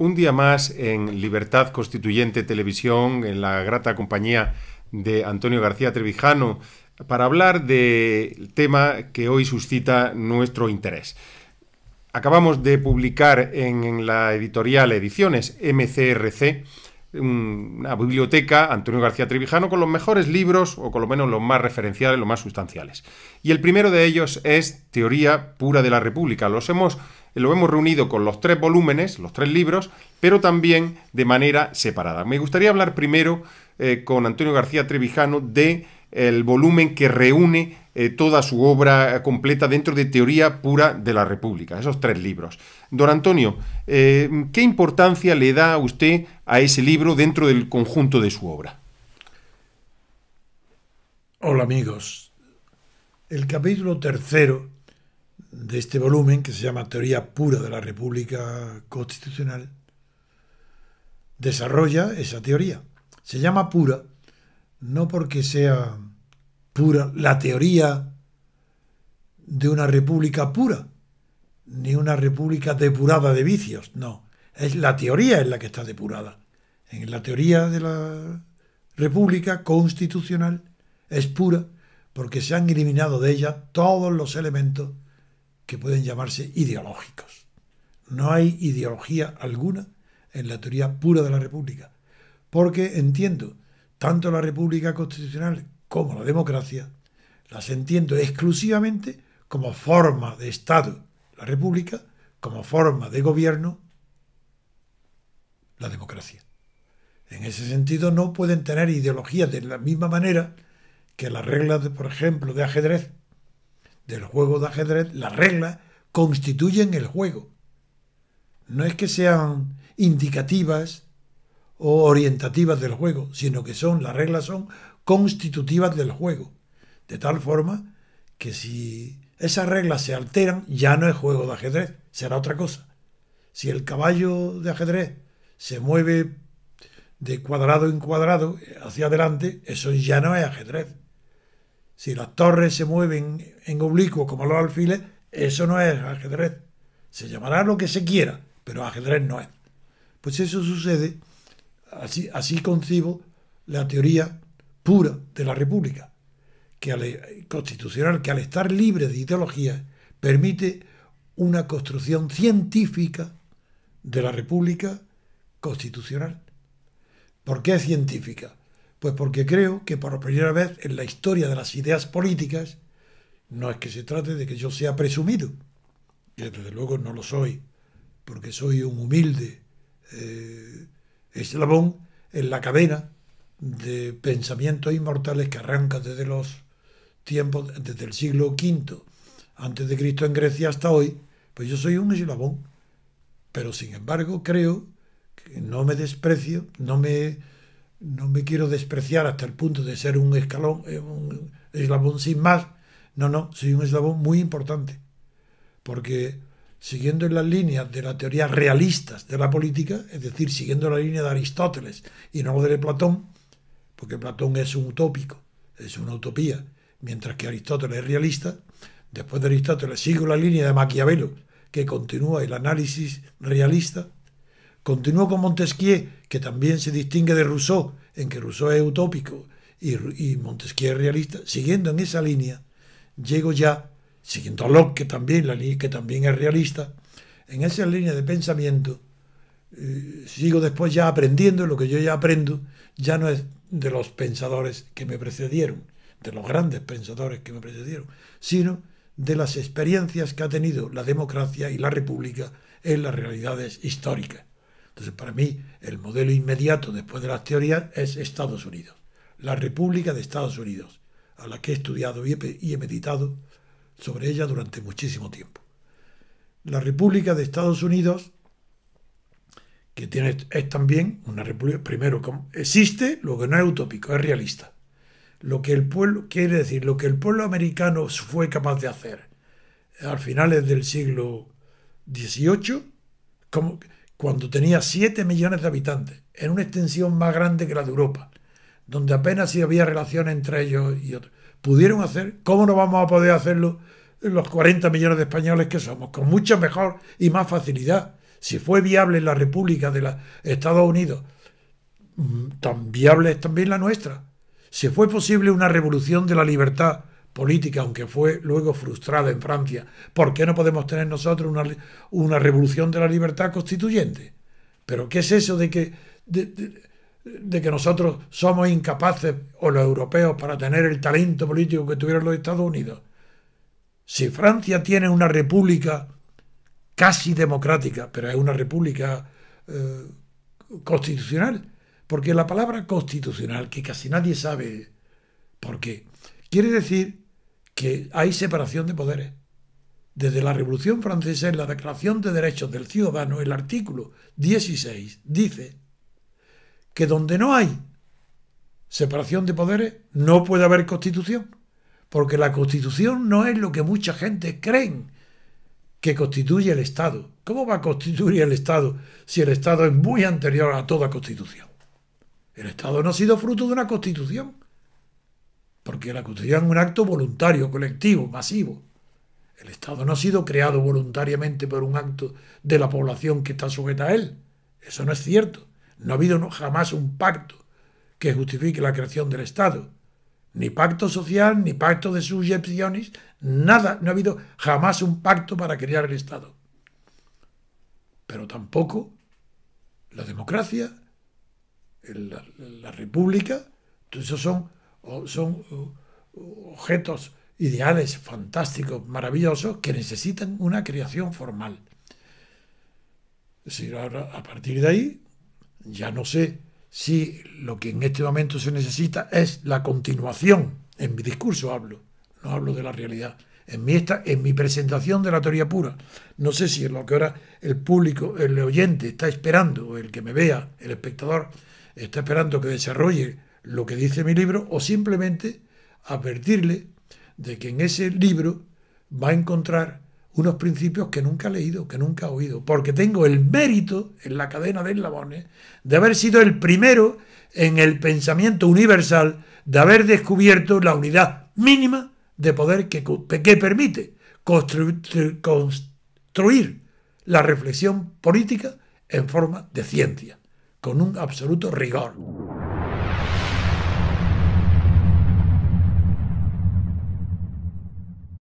Un día más en Libertad Constituyente Televisión, en la grata compañía de Antonio García Trevijano, para hablar del tema que hoy suscita nuestro interés. Acabamos de publicar en la editorial Ediciones MCRC una biblioteca, Antonio García Trevijano, con los mejores libros, o con lo menos los más referenciales, los más sustanciales. Y el primero de ellos es Teoría Pura de la República. Los hemos, lo hemos reunido con los tres volúmenes, los tres libros, pero también de manera separada. Me gustaría hablar primero eh, con Antonio García Trevijano de el volumen que reúne eh, toda su obra eh, completa dentro de Teoría Pura de la República, esos tres libros. Don Antonio, eh, ¿qué importancia le da usted a ese libro dentro del conjunto de su obra? Hola amigos, el capítulo tercero de este volumen, que se llama Teoría Pura de la República Constitucional, desarrolla esa teoría. Se llama pura no porque sea pura, la teoría de una república pura, ni una república depurada de vicios, no. Es la teoría en la que está depurada. En la teoría de la república constitucional es pura porque se han eliminado de ella todos los elementos que pueden llamarse ideológicos. No hay ideología alguna en la teoría pura de la República, porque entiendo tanto la República Constitucional como la democracia, las entiendo exclusivamente como forma de Estado, la República, como forma de gobierno, la democracia. En ese sentido no pueden tener ideologías de la misma manera que las reglas, por ejemplo, de ajedrez, del juego de ajedrez, las reglas constituyen el juego. No es que sean indicativas o orientativas del juego, sino que son, las reglas son constitutivas del juego. De tal forma que si esas reglas se alteran, ya no es juego de ajedrez, será otra cosa. Si el caballo de ajedrez se mueve de cuadrado en cuadrado hacia adelante, eso ya no es ajedrez. Si las torres se mueven en oblicuo como los alfiles, eso no es ajedrez. Se llamará lo que se quiera, pero ajedrez no es. Pues eso sucede así, concibo la teoría pura de la República, que eh, constitucional, que al estar libre de ideología permite una construcción científica de la República constitucional. ¿Por qué es científica? Pues porque creo que por primera vez en la historia de las ideas políticas no es que se trate de que yo sea presumido, que desde luego no lo soy, porque soy un humilde eh, eslabón en la cadena de pensamientos inmortales que arranca desde los tiempos, desde el siglo V antes de Cristo en Grecia hasta hoy, pues yo soy un eslabón. Pero sin embargo creo que no me desprecio, no me, no me quiero despreciar hasta el punto de ser un escalón, eh, un eslabón sin más. No, no, soy un eslabón muy importante. Porque siguiendo en las líneas de la teoría realistas de la política, es decir, siguiendo la línea de Aristóteles y no de Platón, porque Platón es un utópico, es una utopía, mientras que Aristóteles es realista, después de Aristóteles sigo la línea de Maquiavelo, que continúa el análisis realista, continúo con Montesquieu, que también se distingue de Rousseau, en que Rousseau es utópico y, y Montesquieu es realista, siguiendo en esa línea, llego ya siguiendo a Locke, que también, la, que también es realista, en esa línea de pensamiento eh, sigo después ya aprendiendo, lo que yo ya aprendo ya no es de los pensadores que me precedieron, de los grandes pensadores que me precedieron, sino de las experiencias que ha tenido la democracia y la república en las realidades históricas. Entonces, para mí, el modelo inmediato después de las teorías es Estados Unidos, la República de Estados Unidos, a la que he estudiado y he meditado sobre ella durante muchísimo tiempo. La República de Estados Unidos, que tiene, es también una república, primero, existe, lo que no es utópico, es realista. Lo que el pueblo, quiere decir, lo que el pueblo americano fue capaz de hacer al finales del siglo XVIII, como, cuando tenía 7 millones de habitantes, en una extensión más grande que la de Europa donde apenas si había relación entre ellos y otros. Pudieron hacer, ¿cómo no vamos a poder hacerlo los 40 millones de españoles que somos? Con mucho mejor y más facilidad. Si fue viable en la República de los Estados Unidos, mm, tan viable es también la nuestra. Si fue posible una revolución de la libertad política, aunque fue luego frustrada en Francia, ¿por qué no podemos tener nosotros una, una revolución de la libertad constituyente? ¿Pero qué es eso de que de que nosotros somos incapaces, o los europeos, para tener el talento político que tuvieron los Estados Unidos. Si Francia tiene una república casi democrática, pero es una república eh, constitucional, porque la palabra constitucional, que casi nadie sabe por qué, quiere decir que hay separación de poderes. Desde la Revolución Francesa, en la Declaración de Derechos del Ciudadano, el artículo 16 dice que donde no hay separación de poderes no puede haber constitución, porque la constitución no es lo que mucha gente creen que constituye el Estado. ¿Cómo va a constituir el Estado si el Estado es muy anterior a toda constitución? El Estado no ha sido fruto de una constitución, porque la constitución es un acto voluntario, colectivo, masivo. El Estado no ha sido creado voluntariamente por un acto de la población que está sujeta a él. Eso no es cierto. No ha habido jamás un pacto que justifique la creación del Estado. Ni pacto social, ni pacto de sujeciones, nada. No ha habido jamás un pacto para crear el Estado. Pero tampoco la democracia, la, república, república, esos son, objetos ideales fantásticos, maravillosos, que necesitan una creación formal. Es a partir de ahí, ya no sé si lo que en este momento se necesita es la continuación, en mi discurso hablo, no hablo de la realidad, en mi, esta, en mi presentación de la teoría pura. No sé si es lo que ahora el público, el oyente está esperando, o el que me vea, el espectador, está esperando que desarrolle lo que dice mi libro, o simplemente advertirle de que en ese libro va a encontrar unos principios que nunca he leído, que nunca he oído, porque tengo el mérito en la cadena de eslabones de haber sido el primero en el pensamiento universal de haber descubierto la unidad mínima de poder que, permite construir la reflexión política en forma de ciencia, con un absoluto rigor.